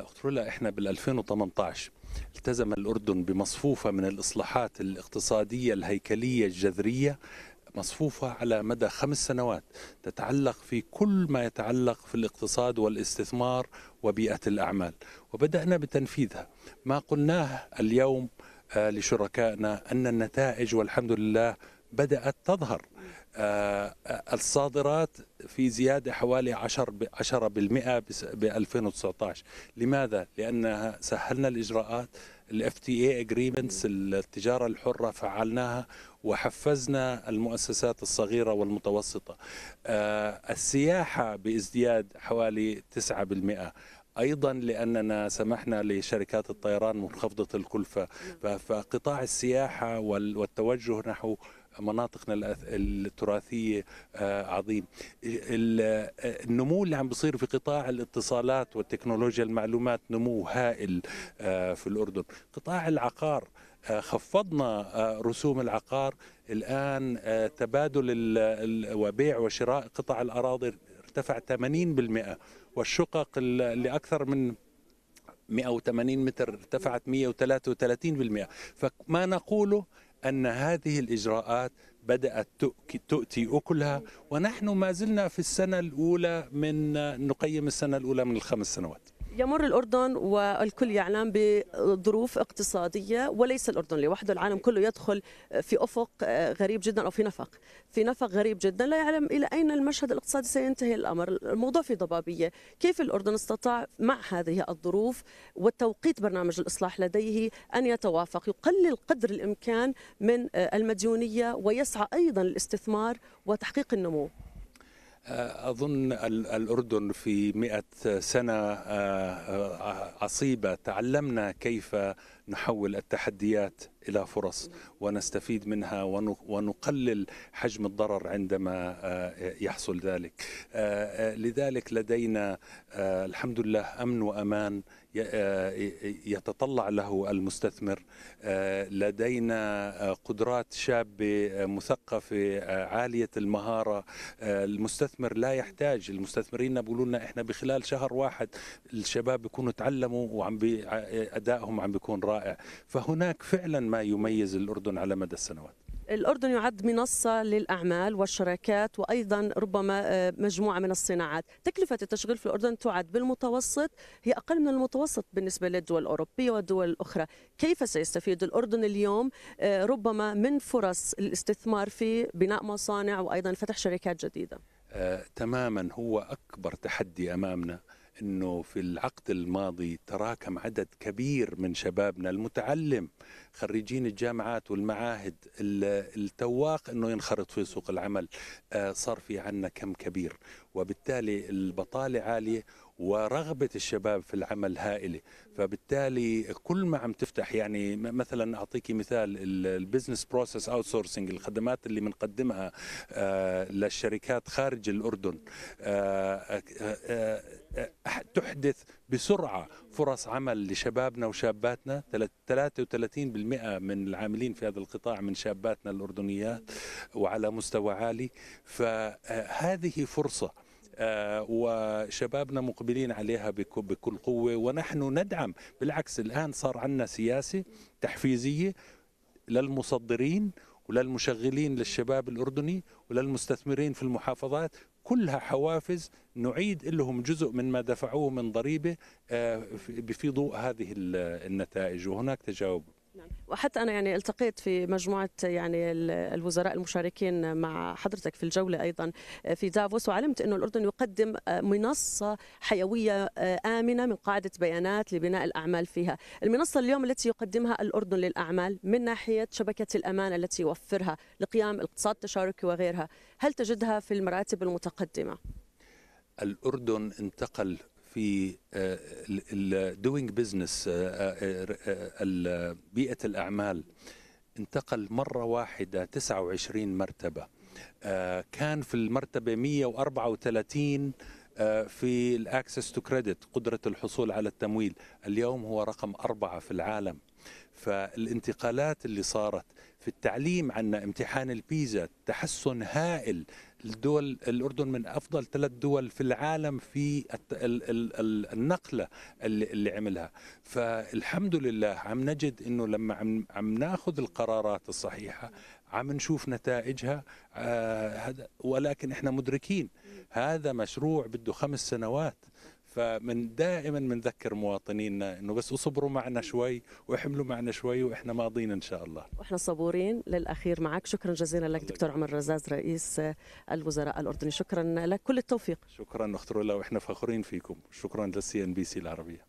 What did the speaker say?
قلت لها احنا بال 2018 التزم الاردن بمصفوفه من الاصلاحات الاقتصاديه الهيكليه الجذريه مصفوفة على مدى خمس سنوات تتعلق في كل ما يتعلق في الاقتصاد والاستثمار وبيئة الأعمال وبدأنا بتنفيذها ما قلناه اليوم آه، لشركائنا أن النتائج والحمد لله بدأت تظهر آه، آه، الصادرات في زيادة حوالي 10 ب 2019 لماذا؟ لأنها سهلنا الإجراءات تي FTA إيه agreements التجارة الحرة فعلناها وحفزنا المؤسسات الصغيرة والمتوسطة آه، السياحة بازدياد حوالي 9% ايضا لاننا سمحنا لشركات الطيران منخفضه الكلفه نعم. فقطاع السياحه والتوجه نحو مناطقنا التراثية آه، عظيم آه، النمو اللي عم بصير في قطاع الاتصالات والتكنولوجيا المعلومات نمو هائل آه، في الأردن قطاع العقار خفضنا رسوم العقار الآن تبادل وبيع وشراء قطع الأراضي ارتفع 80% والشقق اللي أكثر من 180 متر ارتفعت 133% فما نقوله أن هذه الإجراءات بدأت تؤتي أكلها ونحن ما زلنا في السنة الأولى من نقيم السنة الأولى من الخمس سنوات يمر الأردن والكل يعلم بظروف اقتصادية وليس الأردن لوحده العالم كله يدخل في أفق آه، غريب جدا أو في نفق في نفق غريب جدا لا يعلم إلى أين المشهد الاقتصادي سينتهي الأمر الموضوع في ضبابية كيف الأردن استطاع مع هذه الظروف وتوقيت برنامج الإصلاح لديه أن يتوافق يقلل قدر الإمكان من آه، المديونية ويسعى أيضا للاستثمار وتحقيق النمو آه، أظن الأردن في مئة سنة آه، آه، عصيبة تعلمنا كيف نحول التحديات الى فرص ونستفيد منها ونقلل حجم الضرر عندما آه، يحصل ذلك آه، آه، لذلك لدينا الحمد لله امن وامان يتطلع له المستثمر لدينا قدرات شابه مثقفه عاليه المهاره المستثمر لا يحتاج المستثمرين بيقولوا لنا احنا بخلال شهر واحد الشباب بيكونوا تعلموا وعم ادائهم عم بيكون رائع رائع فهناك فعلا ما يميز الأردن على مدى السنوات الأردن يعد منصة للأعمال والشراكات وأيضا ربما آه، مجموعة من الصناعات تكلفة التشغيل في الأردن تعد بالمتوسط هي أقل من المتوسط بالنسبة للدول الأوروبية والدول الأخرى كيف سيستفيد الأردن اليوم آه، ربما من فرص الاستثمار في بناء مصانع وأيضا فتح شركات جديدة آه، تماما هو أكبر تحدي أمامنا انه في العقد الماضي تراكم عدد كبير من شبابنا المتعلم خريجين الجامعات والمعاهد التواق انه ينخرط في سوق العمل آه، صار في عنا كم كبير وبالتالي البطاله عاليه ورغبة الشباب في العمل هائلة فبالتالي كل ما عم تفتح يعني مثلا أعطيك مثال البزنس بروسيس اوتسورسنج الخدمات اللي بنقدمها آه، للشركات خارج الأردن آه، آه، تحدث بسرعة فرص عمل لشبابنا وشاباتنا 33% من العاملين في هذا القطاع من شاباتنا الأردنيات وعلى مستوى عالي فهذه فرصة آه، وشبابنا مقبلين عليها بكل قوة ونحن ندعم بالعكس الآن صار عندنا سياسة تحفيزية للمصدرين وللمشغلين للشباب الأردني وللمستثمرين في المحافظات كلها حوافز نعيد لهم جزء من ما دفعوه من ضريبة آه، في ضوء هذه النتائج وهناك تجاوب نعم. وحتى انا يعني التقيت في مجموعه يعني الوزراء المشاركين مع حضرتك في الجوله ايضا آه، في دافوس وعلمت انه الاردن يقدم آه، منصه حيويه آه، امنه من قاعده بيانات لبناء الاعمال فيها، المنصه اليوم التي يقدمها الاردن للاعمال من ناحيه شبكه الامان التي يوفرها لقيام الاقتصاد التشاركي وغيرها، هل تجدها في المراتب المتقدمه؟ الأردن انتقل في آه، الدوينج بزنس آه، آه، بيئة الأعمال انتقل مرة واحدة 29 مرتبة كان في المرتبة 134 في الاكسس تو كريدت قدره الحصول على التمويل اليوم هو رقم أربعة في العالم فالانتقالات اللي صارت في التعليم عندنا امتحان البيزا تحسن هائل الدول الاردن من افضل ثلاث دول في العالم في النقله اللي عملها فالحمد لله عم نجد انه لما عم عم ناخذ القرارات الصحيحه عم نشوف نتائجها آه ولكن احنا مدركين هذا مشروع بده خمس سنوات فمن دائما بنذكر مواطنينا انه بس اصبروا معنا شوي واحملوا معنا شوي واحنا ماضيين ان شاء الله واحنا صبورين للاخير معك شكرا جزيلا لك دكتور عمر رزاز رئيس الوزراء الاردني شكرا لك كل التوفيق شكرا اخت رولا واحنا فخورين فيكم شكرا للسي ان بي سي العربيه